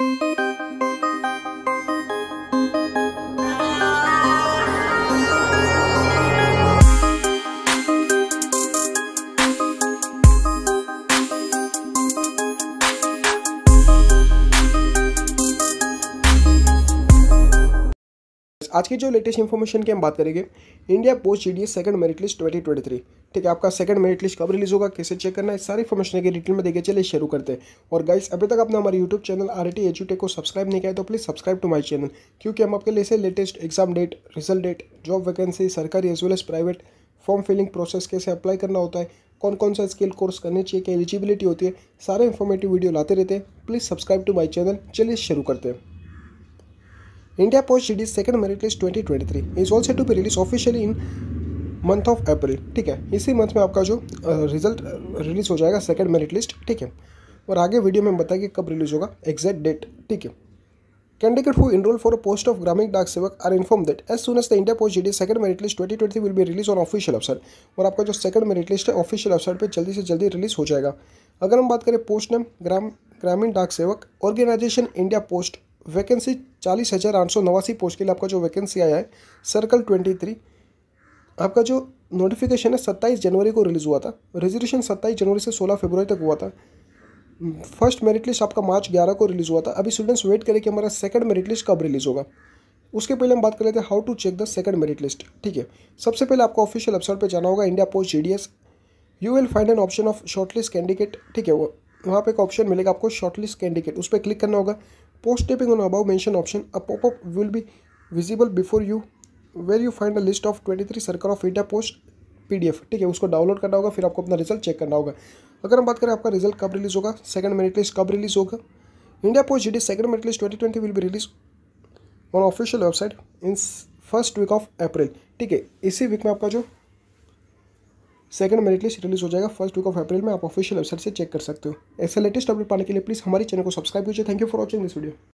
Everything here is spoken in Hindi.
Thank you. आज की जो लेटेस्ट इन्फॉर्मेशन की हम बात करेंगे India post G D S second merit list twenty twenty three ठीक है आपका सेकंड मेरिट लिस्ट कब रिलीज होगा कैसे चेक करना है सारी इन्फॉर्मेशन के डिटेल में देखिए चलिए शुरू करते हैं और गाइस अभी तक आपने हमारे YouTube channel R T H को सब्सक्राइब नहीं किया तो please subscribe to my channel क्योंकि हम आपके लिए से latest exam date result date job vacancy सरकारी as well as private form filling process कैसे अप्लाई करना होता है कौन कौन सा स्किल कोर्स करने चाहिए क्या एलिजिबिलिटी होती है सारे इन्फॉर्मेटिव वीडियो लाते रहते हैं please subscribe to my channel चलिए शुरू करते हैं India Post GD second merit list twenty twenty three is also to be release officially in month of April ठीक है इसी मंथ में आपका जो रिजल्ट रिलीज हो जाएगा सेकंड मेरिट लिस्ट ठीक है और आगे वीडियो में बताया कि कब रिलीज होगा एग्जैक्ट डेट ठीक है candidate who enrol for a post of Gramin Dak Sevak are inform that as soon as the India post GD second merit list twenty twenty will भी रिलीज ऑन ऑफिशियल वेबसाइट और आपका जो सेकंड मेरिट लिस्ट है ऑफिशियल वेबसाइट पर जल्दी से जल्दी रिलीज हो जाएगा अगर हम बात करें पोस्ट नेम ग्राम ग्रामीण डाक सेवक ऑर्गेनाइजेशन इंडिया पोस्ट वैकेंसी चालीस हज़ार आठ सौ नवासी पोस्ट के लिए आपका जो वैकेंसी आया है सर्कल ट्वेंटी थ्री आपका जो नोटिफिकेशन है सत्ताईस जनवरी को रिलीज़ हुआ था रिजर्वेशन सत्ताईस जनवरी से सोलह फरवरी तक हुआ था फर्स्ट मेरिट लिस्ट आपका मार्च ग्यारह को रिलीज़ हुआ था अभी स्टूडेंट्स वेट करें कि हमारा सेकंड मेरिट लिस्ट कब रिलीज़ होगा उसके पहले हम बात कर लेते हैं how to check the second merit list ठीक है सबसे पहले आपको ऑफिशियल वेबसाइट पर जाना होगा India post G you will find an option of shortlist candidate ठीक है वो वहाँ पे एक ऑप्शन मिलेगा आपको शॉर्टलिस्ट कैंडिडेट उस पर क्लिक करना होगा Post tapping on above mentioned option, a pop-up will be visible before you where you find a list of 23 circle of India post PDF ठीक है उसको डाउनलोड करना होगा फिर आपको अपना रिजल्ट चेक करना होगा अगर हम बात करें आपका रिजल्ट कब रिलीज होगा सेकंड मेरिट लिस्ट कब रिलीज होगा India post G D second merit list twenty twenty will be release on official website in first week of April ठीक है इसी वीक में आपका जो सेकंड मेरिट लिस्ट रिलीज हो जाएगा फर्स्ट वीक ऑफ अप्रैल में आप ऑफिशियल वेबसाइट से चेक कर सकते हो ऐसे लेटेस्ट अपडेट पाने के लिए प्लीज़ हमारे चैनल को सब्सक्राइब कीजिए thank you for watching this video